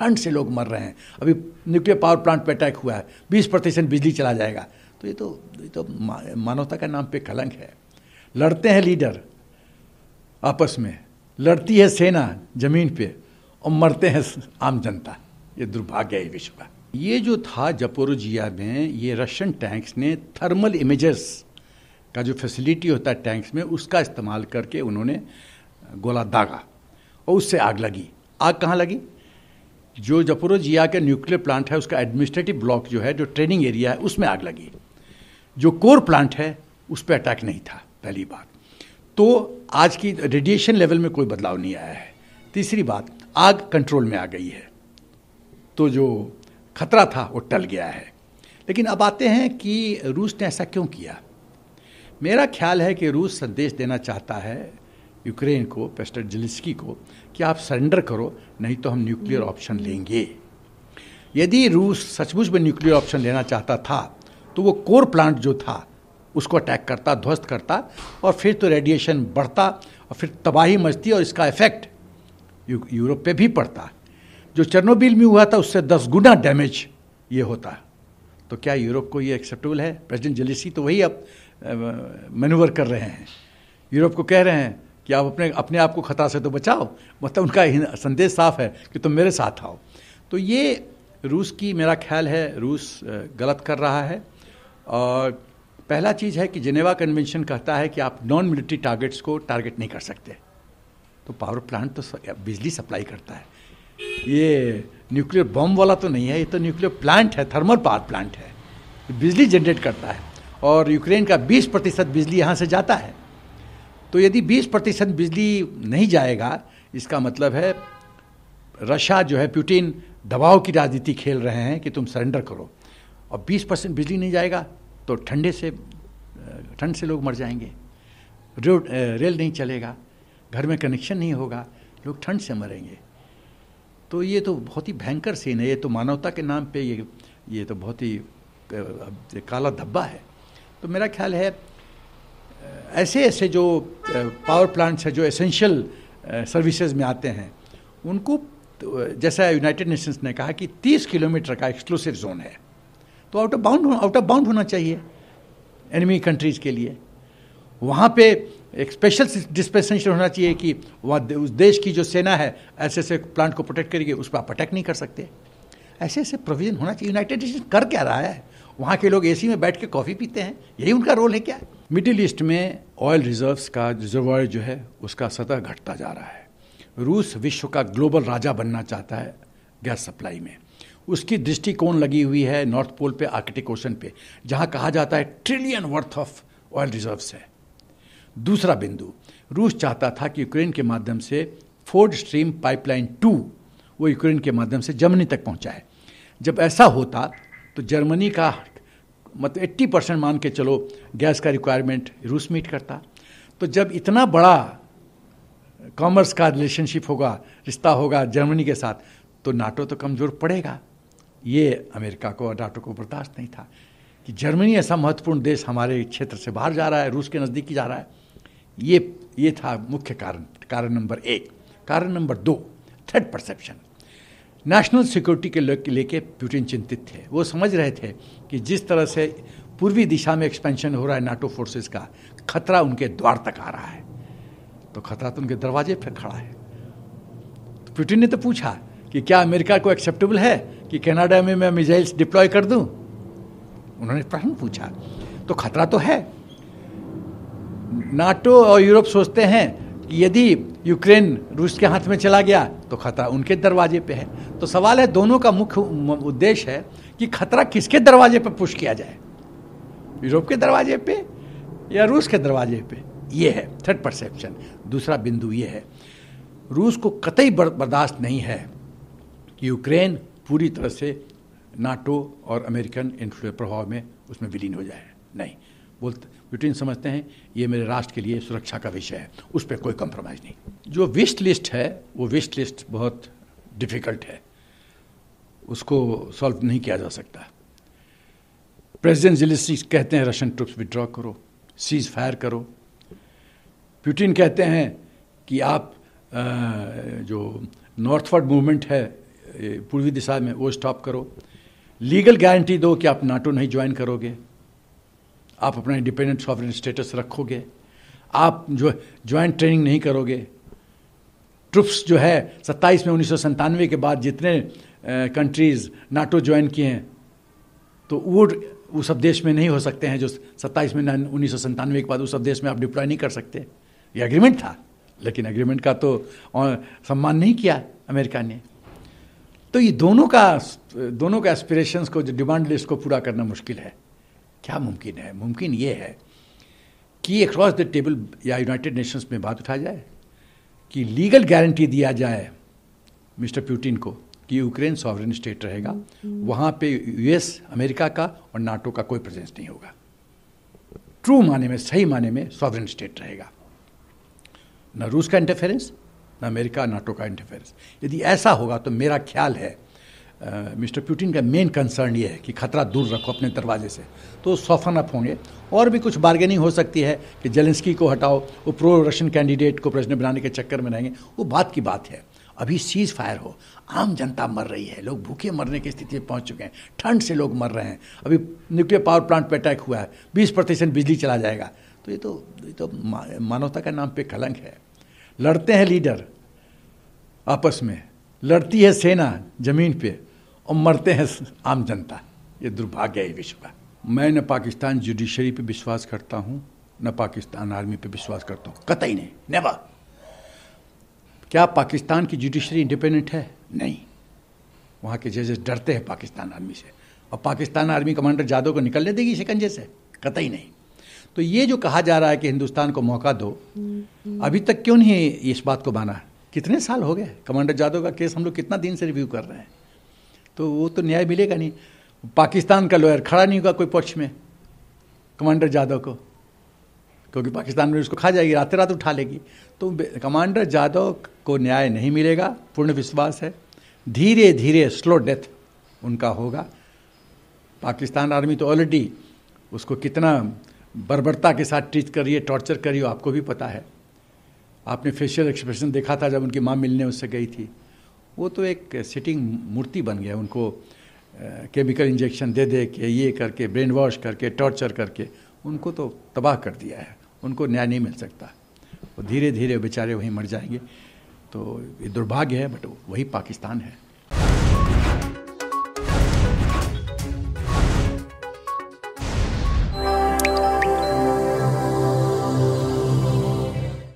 ठंड से लोग मर रहे हैं अभी न्यूक्लियर पावर प्लांट पर अटैक हुआ है बीस प्रतिशत बिजली चला जाएगा तो ये तो ये तो मानवता का नाम पे कलंक है लड़ते हैं लीडर आपस में लड़ती है सेना जमीन पे और मरते हैं आम जनता ये दुर्भाग्य है विश्व का ये जो था जपोरोजिया में ये रशियन टैंक्स ने थर्मल इमेजर्स का जो फैसिलिटी होता है टैंक्स में उसका इस्तेमाल करके उन्होंने गोला दागा और उससे आग लगी आग कहाँ लगी जो जपोरो जिया का न्यूक्लियर प्लांट है उसका एडमिनिस्ट्रेटिव ब्लॉक जो है जो ट्रेनिंग एरिया है उसमें आग लगी जो कोर प्लांट है उस पर अटैक नहीं था पहली बात तो आज की रेडिएशन लेवल में कोई बदलाव नहीं आया है तीसरी बात आग कंट्रोल में आ गई है तो जो खतरा था वो टल गया है लेकिन अब आते हैं कि रूस ने ऐसा क्यों किया मेरा ख्याल है कि रूस संदेश देना चाहता है यूक्रेन को पेस्टर जिलिस्की को कि आप सरेंडर करो नहीं तो हम न्यूक्लियर हम्म। ऑप्शन लेंगे यदि रूस सचमुच में न्यूक्लियर ऑप्शन लेना चाहता था तो वो कोर प्लांट जो था उसको अटैक करता ध्वस्त करता और फिर तो रेडिएशन बढ़ता और फिर तबाही मचती और इसका इफेक्ट यू, यूरोप पे भी पड़ता जो चरनोबिल में हुआ था उससे दस गुना डैमेज ये होता तो क्या यूरोप को ये एक्सेप्टेबल है प्रेसिडेंट जलिसी तो वही अब मैनूवर कर रहे हैं यूरोप को कह रहे हैं कि आप अपने अपने आप को खतरा से तो बचाओ मतलब उनका संदेश साफ है कि तुम मेरे साथ आओ तो ये रूस की मेरा ख्याल है रूस गलत कर रहा है और पहला चीज़ है कि जिनेवा कन्वेंशन कहता है कि आप नॉन मिलिट्री टारगेट्स को टारगेट नहीं कर सकते तो पावर प्लांट तो बिजली सप्लाई करता है ये न्यूक्लियर बम वाला तो नहीं है ये तो न्यूक्लियर प्लांट है थर्मल पावर प्लांट है बिजली जनरेट करता है और यूक्रेन का 20 प्रतिशत बिजली यहाँ से जाता है तो यदि 20 प्रतिशत बिजली नहीं जाएगा इसका मतलब है रशिया जो है प्यूटिन दबाव की राजनीति खेल रहे हैं कि तुम सरेंडर करो और 20 परसेंट बिजली नहीं जाएगा तो ठंडे से ठंड से लोग मर जाएंगे रोड रेल नहीं चलेगा घर में कनेक्शन नहीं होगा लोग ठंड से मरेंगे तो ये तो बहुत ही भयंकर सीन है ये तो मानवता के नाम पे ये ये तो बहुत ही काला धब्बा है तो मेरा ख्याल है ऐसे ऐसे जो पावर प्लांट्स हैं जो एसेंशियल सर्विसेज में आते हैं उनको तो, जैसा यूनाइटेड नेशंस ने कहा कि 30 किलोमीटर का एक्सक्लूसिव जोन है तो out of bound out of bound होना चाहिए एनिमी कंट्रीज के लिए वहाँ पे एक स्पेशल डिस्पेंसेशन होना चाहिए कि वहाँ उस देश की जो सेना है ऐसे ऐसे प्लांट को प्रोटेक्ट करेगी उस पर आप अटैक नहीं कर सकते ऐसे ऐसे प्रोविज़न होना चाहिए यूनाइटेड नेशन कर क्या रहा है वहाँ के लोग एसी में बैठ के कॉफ़ी पीते हैं यही उनका रोल है क्या मिडिल ईस्ट में ऑयल रिजर्व्स का रिजर्वायर जो है उसका सतह घटता जा रहा है रूस विश्व का ग्लोबल राजा बनना चाहता है गैस सप्लाई में उसकी दृष्टिकोण लगी हुई है नॉर्थ पोल पे आर्कटिक ओशन पे जहाँ कहा जाता है trillion worth of oil reserves है दूसरा बिंदु रूस चाहता था कि यूक्रेन के माध्यम से फोर्ड स्ट्रीम पाइपलाइन टू वो यूक्रेन के माध्यम से जर्मनी तक पहुँचाए जब ऐसा होता तो जर्मनी का मतलब 80 परसेंट मान के चलो गैस का रिक्वायरमेंट रूस मीट करता तो जब इतना बड़ा कॉमर्स का रिलेशनशिप होगा रिश्ता होगा जर्मनी के साथ तो नाटो तो कमज़ोर पड़ेगा ये अमेरिका को और नाटो को बर्दाश्त नहीं था कि जर्मनी ऐसा महत्वपूर्ण देश हमारे क्षेत्र से बाहर जा रहा है रूस के नज़दीक ही जा रहा है ये ये था मुख्य कारण कारण नंबर एक कारण नंबर दो थर्ड परसेप्शन नेशनल सिक्योरिटी के लेके पुटिन चिंतित थे वो समझ रहे थे कि जिस तरह से पूर्वी दिशा में एक्सपेंशन हो रहा है नाटो फोर्सेस का खतरा उनके द्वार तक आ रहा है तो खतरा तो उनके दरवाजे पर खड़ा है तो पुटिन ने तो पूछा कि क्या अमेरिका को एक्सेप्टेबल है कि कनाडा में मैं मिजाइल्स डिप्लॉय कर दूं उन्होंने प्रश्न पूछा तो खतरा तो है नाटो और यूरोप सोचते हैं कि यदि यूक्रेन रूस के हाथ में चला गया तो खतरा उनके दरवाजे पे है तो सवाल है दोनों का मुख्य उद्देश्य है कि खतरा किसके दरवाजे पर पुश किया जाए यूरोप के दरवाजे पे या रूस के दरवाजे पे ये है थर्ड परसेप्शन दूसरा बिंदु ये है रूस को कतई बर्दाश्त नहीं है कि यूक्रेन पूरी तरह से नाटो और अमेरिकन इन्फ्लुएंस प्रभाव में उसमें विलीन हो जाए नहीं बोलते ब्रिटेन समझते हैं ये मेरे राष्ट्र के लिए सुरक्षा का विषय है उस पर कोई कंप्रोमाइज़ नहीं जो विश लिस्ट है वो विश लिस्ट बहुत डिफ़िकल्ट है उसको सॉल्व नहीं किया जा सकता प्रेसिडेंट जेलिसी कहते हैं रशियन ट्रुप्स विदड्रॉ करो सीज फायर करो प्यूटिन कहते हैं कि आप जो नॉर्थवर्ड मूवमेंट है पूर्वी दिशा में वो स्टॉप करो लीगल गारंटी दो कि आप नाटो नहीं ज्वाइन करोगे आप अपना इंडिपेंडेंट सॉफ्टवेयर स्टेटस रखोगे आप जो ज्वाइंट ट्रेनिंग नहीं करोगे ट्रुप्स जो है सत्ताईस में उन्नीस के बाद जितने कंट्रीज़ नाटो ज्वाइन किए हैं तो वो उस सब देश में नहीं हो सकते हैं जो सत्ताईस में उन्नीस के बाद उस सब देश में आप डिप्लॉय नहीं कर सकते ये एग्रीमेंट था लेकिन एग्रीमेंट का तो सम्मान नहीं किया अमेरिका ने तो ये दोनों का दोनों का एस्पिरेशंस को जो डिमांड लिस्ट को पूरा करना मुश्किल है क्या मुमकिन है मुमकिन ये है कि अक्रॉस द टेबल या यूनाइटेड नेशंस में बात उठा जाए कि लीगल गारंटी दिया जाए मिस्टर पुटिन को कि यूक्रेन सॉवरन स्टेट रहेगा हम्म। वहाँ पे यूएस अमेरिका का और नाटो का कोई प्रेजेंस नहीं होगा ट्रू माने में सही माने में सॉवरन स्टेट रहेगा न रूस का इंटरफेरेंस न अमेरिका नाटो का इंटरफेरेंस यदि ऐसा होगा तो मेरा ख्याल है मिस्टर पुटिन का मेन कंसर्न ये है कि खतरा दूर रखो अपने दरवाजे से तो सॉफन अप होंगे और भी कुछ बार्गेनिंग हो सकती है कि जेलेंस्की को हटाओ वो प्रो रशियन कैंडिडेट को प्रेसिडेंट बनाने के चक्कर में रहेंगे वो बात की बात है अभी सीज फायर हो आम जनता मर रही है लोग भूखे मरने की स्थिति में पहुंच चुके हैं ठंड से लोग मर रहे हैं अभी न्यूक्लियर पावर प्लांट पर अटैक हुआ है बीस प्रतिशत बिजली चला जाएगा तो ये तो ये तो मानवता के नाम पे कलंक है लड़ते हैं लीडर आपस में लड़ती है सेना जमीन पे और मरते हैं आम जनता ये दुर्भाग्य है विश्व का मैं न पाकिस्तान जुडिशरी पे विश्वास करता हूँ न पाकिस्तान आर्मी पे विश्वास करता हूँ कतई नहीं नेवा क्या पाकिस्तान की जुडिशरी इंडिपेंडेंट है नहीं वहाँ के जजेस डरते हैं पाकिस्तान आर्मी से और पाकिस्तान आर्मी कमांडर जादव को निकलने देगी शिकंजे से कतई नहीं तो ये जो कहा जा रहा है कि हिंदुस्तान को मौका दो अभी तक क्यों नहीं इस बात को माना कितने साल हो गए कमांडर जादव का केस हम लोग कितना दिन से रिव्यू कर रहे हैं तो वो तो न्याय मिलेगा नहीं पाकिस्तान का लॉयर खड़ा नहीं होगा कोई पक्ष में कमांडर जाधव को क्योंकि पाकिस्तान में उसको खा जाएगी रात रात उठा लेगी तो कमांडर जाधव को न्याय नहीं मिलेगा पूर्ण विश्वास है धीरे धीरे स्लो डेथ उनका होगा पाकिस्तान आर्मी तो ऑलरेडी उसको कितना बर्बरता के साथ ट्रीट करिए टॉर्चर करिए आपको भी पता है आपने फेशियल एक्सप्रेशन देखा था जब उनकी माँ मिलने उससे गई थी वो तो एक सिटिंग मूर्ति बन गया उनको केमिकल इंजेक्शन दे दे के ये करके ब्रेन वॉश करके टॉर्चर करके उनको तो तबाह कर दिया है उनको न्याय नहीं मिल सकता वो धीरे धीरे बेचारे वहीं मर जाएंगे तो ये दुर्भाग्य है बट वही पाकिस्तान है